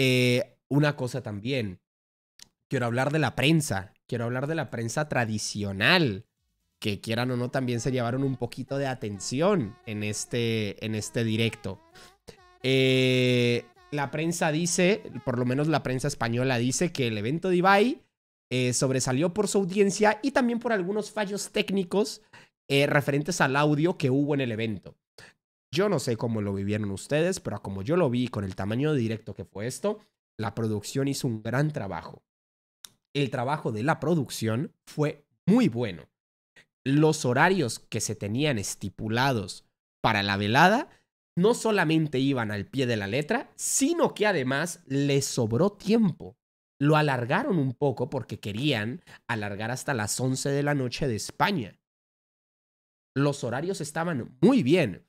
Eh, una cosa también, quiero hablar de la prensa, quiero hablar de la prensa tradicional, que quieran o no también se llevaron un poquito de atención en este, en este directo. Eh, la prensa dice, por lo menos la prensa española dice que el evento de Ibai eh, sobresalió por su audiencia y también por algunos fallos técnicos referentes al audio que hubo en el evento. Yo no sé cómo lo vivieron ustedes, pero como yo lo vi con el tamaño directo que fue esto, la producción hizo un gran trabajo. El trabajo de la producción fue muy bueno. Los horarios que se tenían estipulados para la velada no solamente iban al pie de la letra, sino que además les sobró tiempo. Lo alargaron un poco porque querían alargar hasta las 11 de la noche de España. Los horarios estaban muy bien.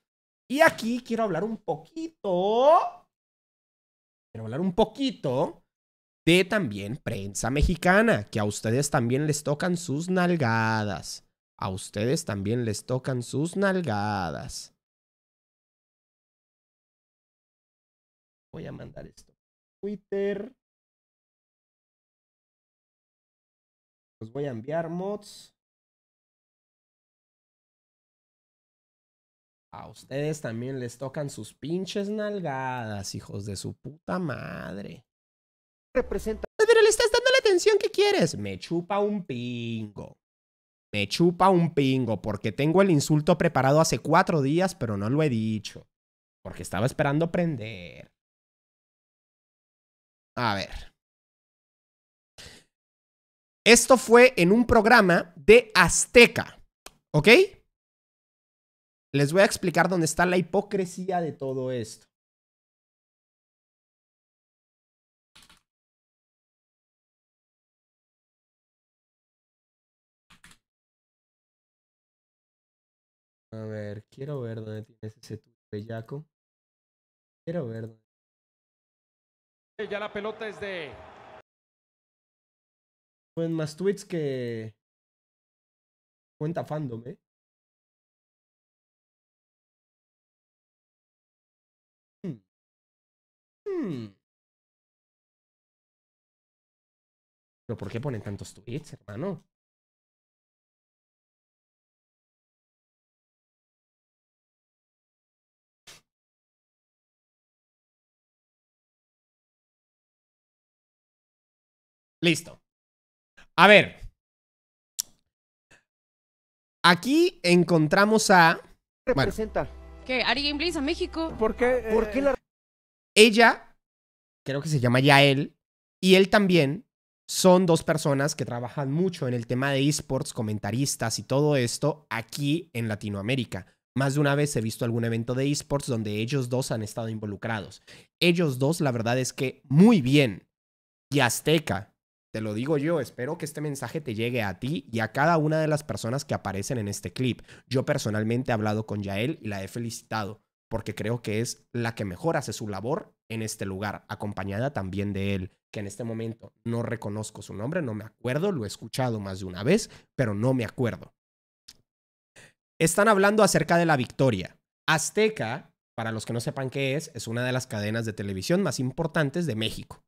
Y aquí quiero hablar un poquito, quiero hablar un poquito de también prensa mexicana, que a ustedes también les tocan sus nalgadas. A ustedes también les tocan sus nalgadas. Voy a mandar esto. Twitter. Los voy a enviar mods. A ustedes también les tocan sus pinches nalgadas, hijos de su puta madre. Representa. Pero le estás dando la atención que quieres. Me chupa un pingo. Me chupa un pingo porque tengo el insulto preparado hace cuatro días, pero no lo he dicho. Porque estaba esperando prender. A ver. Esto fue en un programa de Azteca. ¿Ok? Les voy a explicar dónde está la hipocresía de todo esto. A ver, quiero ver dónde tienes ese tu bellaco. Quiero ver dónde. Ya la pelota es de. Fue más tweets que. Cuenta fandom, ¿eh? Hmm. ¿Pero por qué ponen tantos tweets, hermano? Listo. A ver. Aquí encontramos a. representa? ¿Qué? ¿Ari Gameplays a México? ¿Por qué? ¿Por qué eh, la ella, creo que se llama Yael, y él también son dos personas que trabajan mucho en el tema de esports, comentaristas y todo esto aquí en Latinoamérica. Más de una vez he visto algún evento de esports donde ellos dos han estado involucrados. Ellos dos, la verdad es que muy bien. Y Azteca, te lo digo yo, espero que este mensaje te llegue a ti y a cada una de las personas que aparecen en este clip. Yo personalmente he hablado con Yael y la he felicitado porque creo que es la que mejor hace su labor en este lugar, acompañada también de él, que en este momento no reconozco su nombre, no me acuerdo, lo he escuchado más de una vez, pero no me acuerdo. Están hablando acerca de la victoria. Azteca, para los que no sepan qué es, es una de las cadenas de televisión más importantes de México.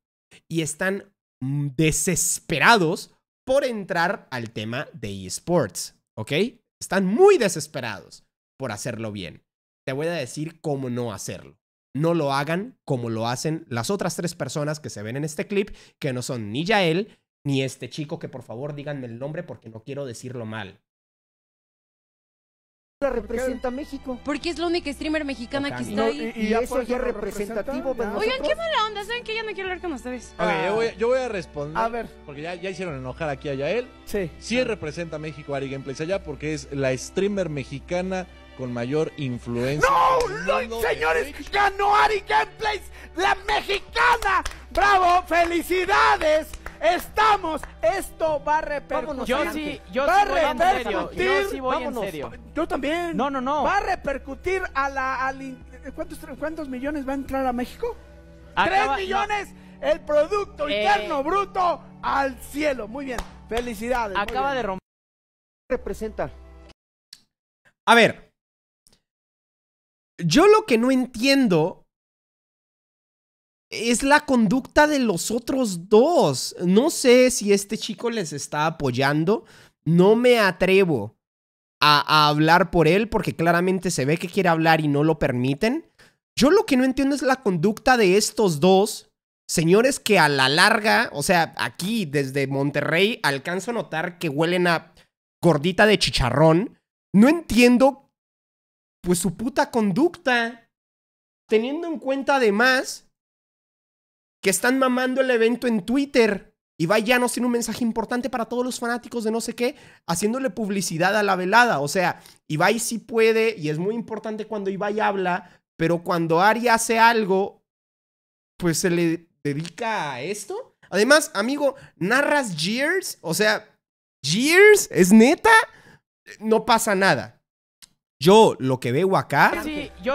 Y están desesperados por entrar al tema de esports, ¿ok? Están muy desesperados por hacerlo bien te voy a decir cómo no hacerlo. No lo hagan como lo hacen las otras tres personas que se ven en este clip, que no son ni Yael, ni este chico, que por favor díganme el nombre porque no quiero decirlo mal representa representa México. Porque es la única streamer mexicana que está ahí. Y, eso es representativo. Pues, Oigan, qué mala onda. ¿Saben que Ya no quiero hablar con ustedes. yo voy, yo voy a responder. Porque ya, ya hicieron enojar aquí a Yael. Sí. Sí representa México Ari Gameplays allá porque es la streamer mexicana con mayor influencia. ¡No! no señores ¡Ganó Ari Gameplays! ¡La mexicana! ¡Bravo! ¡Felicidades! estamos. Esto va a repercutir. Yo Yo también. No, no, no. Va a repercutir a la. ¿cuántos, ¿Cuántos millones va a entrar a México? ¡Tres millones! El Producto eh. Interno Bruto al cielo. Muy bien. Felicidades. Acaba de romper. representa? A ver. Yo lo que no entiendo es la conducta de los otros dos. No sé si este chico les está apoyando. No me atrevo a, hablar por él porque claramente se ve que quiere hablar y no lo permiten. Yo lo que no entiendo es la conducta de estos dos señores que a la larga, o sea, aquí desde Monterrey alcanzo a notar que huelen a gordita de chicharrón. No entiendo pues su puta conducta. Teniendo en cuenta además que están mamando el evento en Twitter. Y no tiene un mensaje importante para todos los fanáticos de no sé qué, haciéndole publicidad a la velada. O sea, Ibai sí puede, y es muy importante cuando Ibai habla, pero cuando Ari hace algo, pues se le dedica a esto. Además, amigo, narras Gears, o sea, Gears, ¿es neta? No pasa nada. Yo lo que veo acá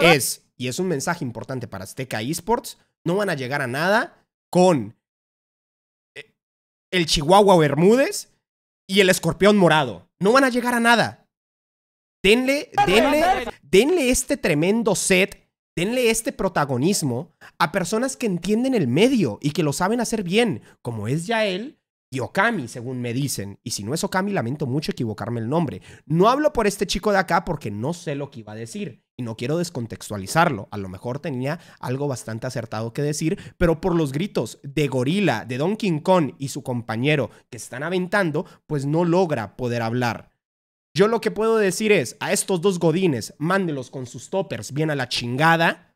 es, y es un mensaje importante para Azteca Esports, no van a llegar a nada con eh, el Chihuahua Bermúdez y el Escorpión Morado. No van a llegar a nada. Denle, denle, denle este tremendo set, denle este protagonismo a personas que entienden el medio y que lo saben hacer bien, como es ya él y Okami, según me dicen. Y si no es Okami, lamento mucho equivocarme el nombre. No hablo por este chico de acá porque no sé lo que iba a decir y no quiero descontextualizarlo. A lo mejor tenía algo bastante acertado que decir, pero por los gritos de Gorila, de Don King Kong y su compañero que están aventando, pues no logra poder hablar. Yo lo que puedo decir es, a estos dos godines, mándelos con sus toppers bien a la chingada.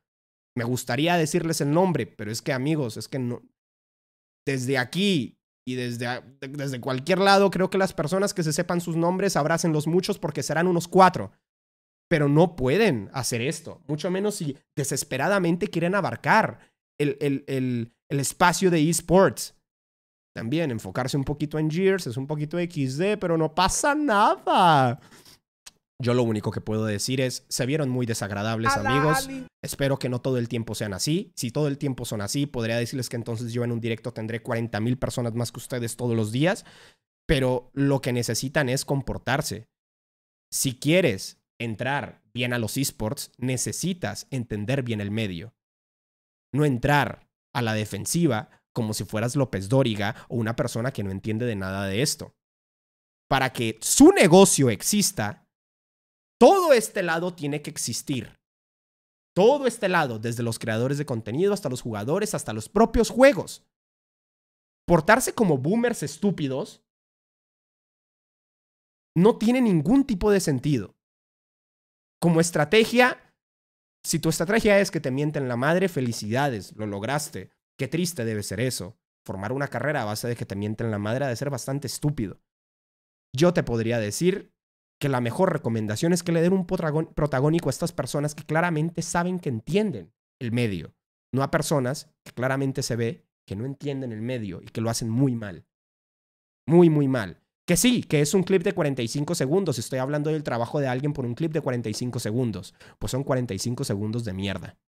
Me gustaría decirles el nombre, pero es que amigos, es que no... Desde aquí y desde, desde cualquier lado creo que las personas que se sepan sus nombres abracen los muchos porque serán unos cuatro. Pero no pueden hacer esto, mucho menos si desesperadamente quieren abarcar el, el, el, el espacio de esports. También enfocarse un poquito en Gears es un poquito XD, pero no pasa nada. Yo lo único que puedo decir es, se vieron muy desagradables amigos. Espero que no todo el tiempo sean así. Si todo el tiempo son así, podría decirles que entonces yo en un directo tendré 40 mil personas más que ustedes todos los días. Pero lo que necesitan es comportarse. Si quieres entrar bien a los esports, necesitas entender bien el medio. No entrar a la defensiva como si fueras López Dóriga o una persona que no entiende de nada de esto. Para que su negocio exista, todo este lado tiene que existir. Todo este lado, desde los creadores de contenido hasta los jugadores, hasta los propios juegos. Portarse como boomers estúpidos no tiene ningún tipo de sentido. Como estrategia, si tu estrategia es que te mienten la madre, felicidades, lo lograste. Qué triste debe ser eso. Formar una carrera a base de que te mienten la madre ha de ser bastante estúpido. Yo te podría decir que la mejor recomendación es que le den un protagónico a estas personas que claramente saben que entienden el medio, no a personas que claramente se ve que no entienden el medio y que lo hacen muy mal. Muy, muy mal. Que sí, que es un clip de 45 segundos. Estoy hablando del trabajo de alguien por un clip de 45 segundos. Pues son 45 segundos de mierda.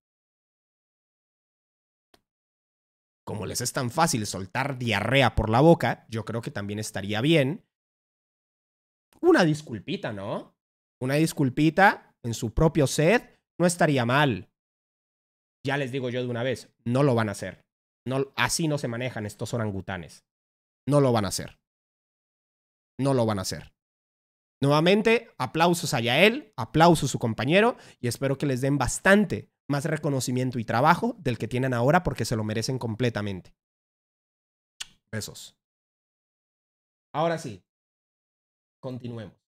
Como les es tan fácil soltar diarrea por la boca, yo creo que también estaría bien una disculpita, ¿no? Una disculpita en su propio sed no estaría mal. Ya les digo yo de una vez, no lo van a hacer. No, así no se manejan estos orangutanes. No lo van a hacer. No lo van a hacer. Nuevamente, aplausos a Yael, aplausos a su compañero y espero que les den bastante más reconocimiento y trabajo del que tienen ahora porque se lo merecen completamente. Besos. Ahora sí, Continuemos.